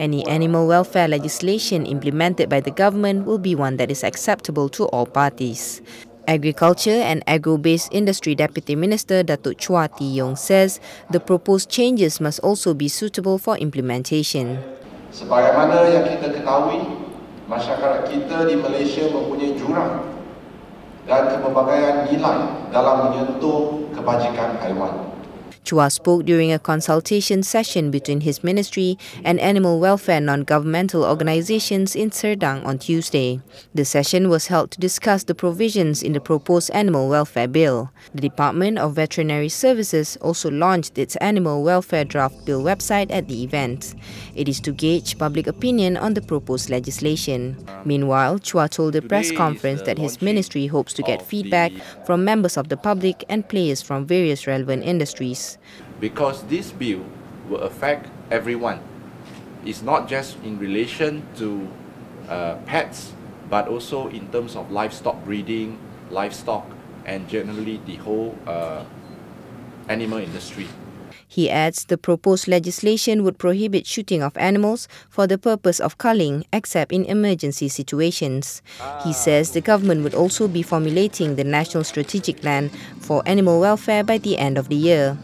Any animal welfare legislation implemented by the government will be one that is acceptable to all parties. Agriculture and Agro-based Industry Deputy Minister Datuk Chua Tee Yong says the proposed changes must also be suitable for implementation. Sebagaimana yang kita ketahui, masyarakat kita di Malaysia mempunyai jurang dan kepelbagaian nilai dalam menyentuh kebajikan haiwan. Chua spoke during a consultation session between his ministry and animal welfare non-governmental organizations in Serdang on Tuesday. The session was held to discuss the provisions in the proposed animal welfare bill. The Department of Veterinary Services also launched its animal welfare draft bill website at the event. It is to gauge public opinion on the proposed legislation. Meanwhile, Chua told the press conference that his ministry hopes to get feedback from members of the public and players from various relevant industries. Because this bill will affect everyone. It's not just in relation to uh, pets, but also in terms of livestock breeding, livestock, and generally the whole uh, animal industry. He adds the proposed legislation would prohibit shooting of animals for the purpose of culling except in emergency situations. He ah. says the government would also be formulating the national strategic plan for animal welfare by the end of the year.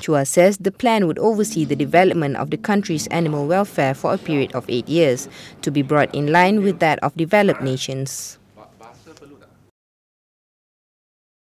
Chua says the plan would oversee the development of the country's animal welfare for a period of eight years, to be brought in line with that of developed nations.